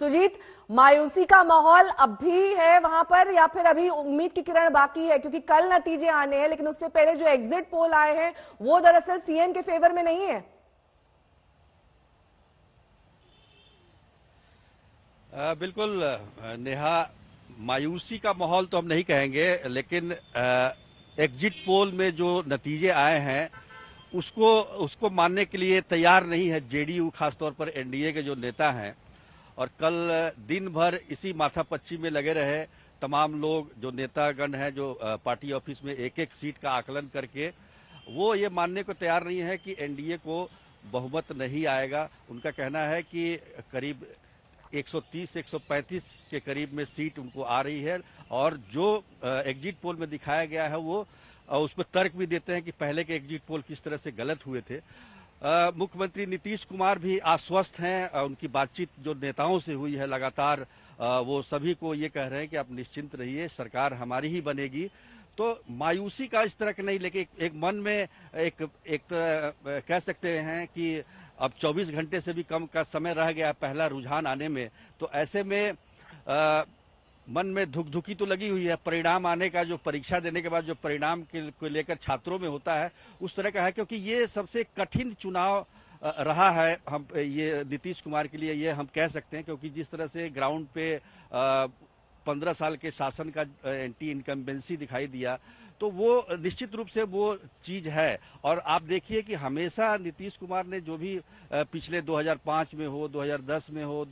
सुजीत मायूसी का माहौल अब भी है वहां पर या फिर अभी उम्मीद की किरण बाकी है क्योंकि कल नतीजे आने हैं लेकिन उससे पहले जो एग्जिट पोल आए हैं वो दरअसल सीएम के फेवर में नहीं है आ, बिल्कुल नेहा मायूसी का माहौल तो हम नहीं कहेंगे लेकिन एग्जिट पोल में जो नतीजे आए हैं उसको उसको मानने के लिए तैयार नहीं है जेडीयू खासतौर पर एनडीए के जो नेता हैं और कल दिन भर इसी माथापच्छी में लगे रहे तमाम लोग जो नेतागण हैं जो पार्टी ऑफिस में एक एक सीट का आकलन करके वो ये मानने को तैयार नहीं है कि एनडीए को बहुमत नहीं आएगा उनका कहना है कि करीब 130 135 के करीब में सीट उनको आ रही है और जो एग्जिट पोल में दिखाया गया है वो उस पर तर्क भी देते हैं कि पहले के एग्जिट पोल किस तरह से गलत हुए थे मुख्यमंत्री नीतीश कुमार भी आश्वस्त हैं उनकी बातचीत जो नेताओं से हुई है लगातार वो सभी को ये कह रहे हैं कि आप निश्चिंत रहिए सरकार हमारी ही बनेगी तो मायूसी का इस तरह के नहीं लेकिन एक, मन में एक एक कह सकते हैं कि अब 24 घंटे से भी कम का समय रह गया पहला रुझान आने में तो ऐसे में आ, मन में धुकधुकी तो लगी हुई है परिणाम आने का जो परीक्षा देने के बाद जो परिणाम को लेकर छात्रों में होता है उस तरह का है क्योंकि ये सबसे कठिन चुनाव रहा है हम ये नीतीश कुमार के लिए ये हम कह सकते हैं क्योंकि जिस तरह से ग्राउंड पे पंद्रह साल के शासन का एंटी इनकम्बेंसी दिखाई दिया तो वो निश्चित रूप से वो चीज है और आप देखिए कि हमेशा नीतीश कुमार ने जो भी पिछले 2005 में हो 2010 में हो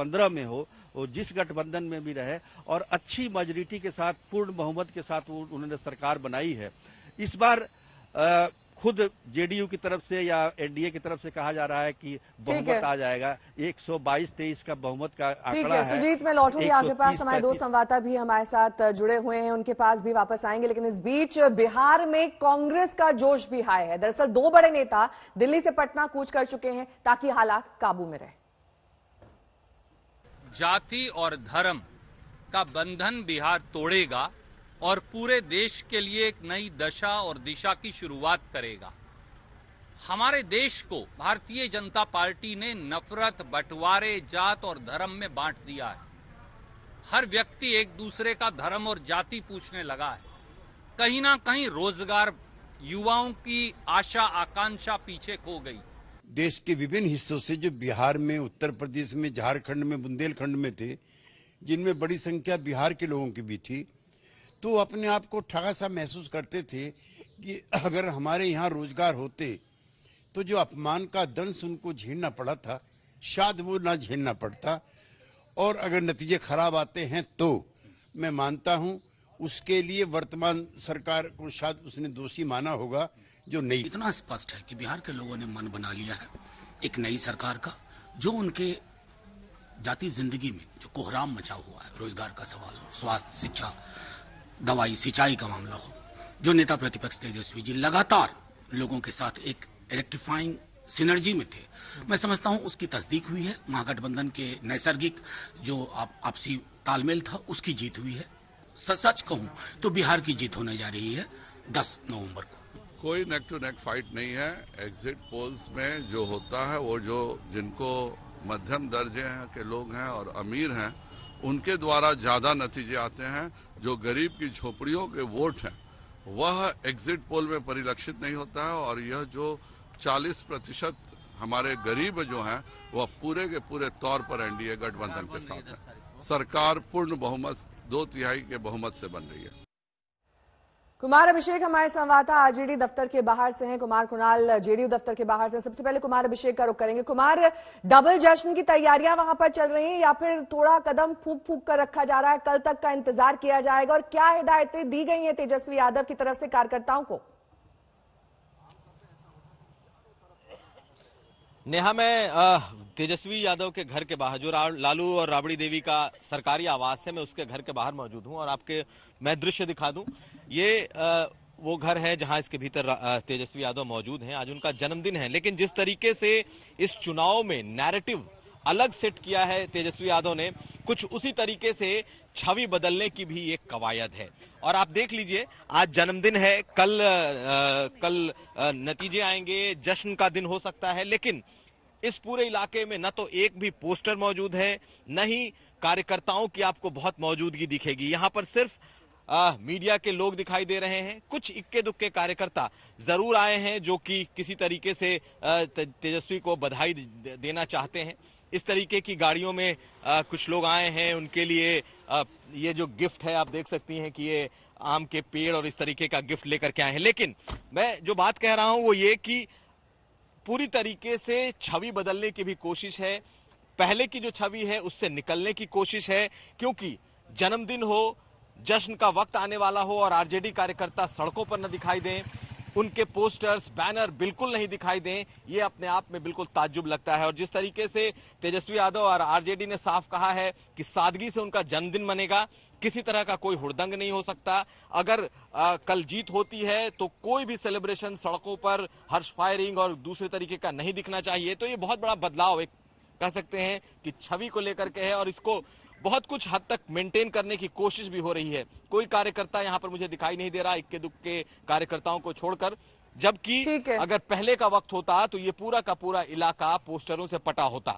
पंद्रह में हो वो जिस गठबंधन में भी रहे और अच्छी मेजोरिटी के साथ पूर्ण बहुमत के साथ उन्होंने सरकार बनाई है इस बार आ, खुद जेडीयू की तरफ से या एनडीए की तरफ से कहा जा रहा है कि बहुमत आ जाएगा 122 23 का बहुमत का ठीक है सुजीत मैं लौटूंगी आपके पास हमारे दो संवाददाता भी हमारे साथ जुड़े हुए हैं उनके पास भी वापस आएंगे लेकिन इस बीच बिहार में कांग्रेस का जोश भी हाई है दरअसल दो बड़े नेता दिल्ली से पटना कूच कर चुके हैं ताकि हालात काबू में रहे जाति और धर्म का बंधन बिहार तोड़ेगा और पूरे देश के लिए एक नई दशा और दिशा की शुरुआत करेगा हमारे देश को भारतीय जनता पार्टी ने नफरत बंटवारे जात और धर्म में बांट दिया है हर व्यक्ति एक दूसरे का धर्म और जाति पूछने लगा है कहीं ना कहीं रोजगार युवाओं की आशा आकांक्षा पीछे खो गई देश के विभिन्न हिस्सों से जो बिहार में उत्तर प्रदेश में झारखंड में बुंदेलखंड में थे जिनमें बड़ी संख्या बिहार के लोगों की भी थी तो अपने आप को ठगा सा महसूस करते थे कि अगर हमारे यहाँ रोजगार होते तो जो अपमान का दंश उनको झेलना पड़ा था शायद वो ना झेलना पड़ता और अगर नतीजे खराब आते हैं तो मैं मानता हूँ उसके लिए वर्तमान सरकार को शायद उसने दोषी माना होगा जो नहीं इतना स्पष्ट है कि बिहार के लोगों ने मन बना लिया है एक नई सरकार का जो उनके जाति जिंदगी में जो कोहराम मचा हुआ है रोजगार का सवाल हो स्वास्थ्य शिक्षा दवाई सिंचाई का मामला हो जो नेता प्रतिपक्ष तेजस्वी जी लगातार लोगों के साथ एक इलेक्ट्रीफाइंग सिनर्जी में थे मैं समझता हूं उसकी तस्दीक हुई है महागठबंधन के नैसर्गिक जो आप आपसी तालमेल था उसकी जीत हुई है सच कहूँ तो बिहार की जीत होने जा रही है दस नवंबर को कोई नेक टू नेक फाइट नहीं है एग्जिट पोल्स में जो होता है वो जो जिनको मध्यम दर्जे हैं के लोग हैं और अमीर हैं उनके द्वारा ज़्यादा नतीजे आते हैं जो गरीब की झोपड़ियों के वोट हैं वह एग्जिट पोल में परिलक्षित नहीं होता है और यह जो 40 प्रतिशत हमारे गरीब जो हैं वह पूरे के पूरे तौर पर एनडीए गठबंधन के साथ है सरकार पूर्ण बहुमत दो तिहाई के बहुमत से बन रही है कुमार अभिषेक हमारे संवाददाता आरजेडी दफ्तर के बाहर से हैं कुमार कुणाल जेडीयू दफ्तर के बाहर से हैं सबसे पहले कुमार अभिषेक का रुख करेंगे कुमार डबल जश्न की तैयारियां वहां पर चल रही हैं या फिर थोड़ा कदम फूक फूक कर रखा जा रहा है कल तक का इंतजार किया जाएगा और क्या हिदायतें दी गई हैं तेजस्वी यादव की तरफ से कार्यकर्ताओं को नेहा मैं तेजस्वी यादव के घर के बाहर जो लालू और राबड़ी देवी का सरकारी आवास है मैं उसके घर के बाहर मौजूद हूं और आपके मैं दृश्य दिखा दूं ये आ, वो घर है जहां इसके भीतर तेजस्वी यादव मौजूद हैं आज उनका जन्मदिन है लेकिन जिस तरीके से इस चुनाव में नैरेटिव अलग सेट किया है तेजस्वी यादव ने कुछ उसी तरीके से छवि बदलने की भी एक कवायद है और आप देख लीजिए आज जन्मदिन है कल आ, कल आ, नतीजे आएंगे जश्न का दिन हो सकता है लेकिन इस पूरे इलाके में न तो एक भी पोस्टर मौजूद है न ही कार्यकर्ताओं की आपको बहुत मौजूदगी दिखेगी यहाँ पर सिर्फ आ, मीडिया के लोग दिखाई दे रहे हैं कुछ इक्के दुक्के कार्यकर्ता जरूर आए हैं जो कि किसी तरीके से तेजस्वी को बधाई देना चाहते हैं इस तरीके की गाड़ियों में आ, कुछ लोग आए हैं उनके लिए आ, ये जो गिफ्ट है आप देख सकती हैं कि ये आम के पेड़ और इस तरीके का गिफ्ट लेकर के आए हैं लेकिन मैं जो बात कह रहा हूं वो ये कि पूरी तरीके से छवि बदलने की भी कोशिश है पहले की जो छवि है उससे निकलने की कोशिश है क्योंकि जन्मदिन हो जश्न का वक्त आने वाला हो और आरजेडी कार्यकर्ता सड़कों पर न दिखाई दें उनके पोस्टर्स बैनर बिल्कुल नहीं दिखाई दें ये अपने आप में बिल्कुल ताज्जुब लगता है और जिस तरीके से तेजस्वी यादव और आरजेडी ने साफ कहा है कि सादगी से उनका जन्मदिन मनेगा किसी तरह का कोई हुड़दंग नहीं हो सकता अगर आ, कल जीत होती है तो कोई भी सेलिब्रेशन सड़कों पर हर्ष फायरिंग और दूसरे तरीके का नहीं दिखना चाहिए तो ये बहुत बड़ा बदलाव एक कह सकते हैं कि छवि को लेकर के है और इसको बहुत कुछ हद तक मेंटेन करने की कोशिश भी हो रही है कोई कार्यकर्ता यहाँ पर मुझे दिखाई नहीं दे रहा इक्के दुक्के कार्यकर्ताओं को छोड़कर जबकि अगर पहले का वक्त होता तो ये पूरा का पूरा इलाका पोस्टरों से पटा होता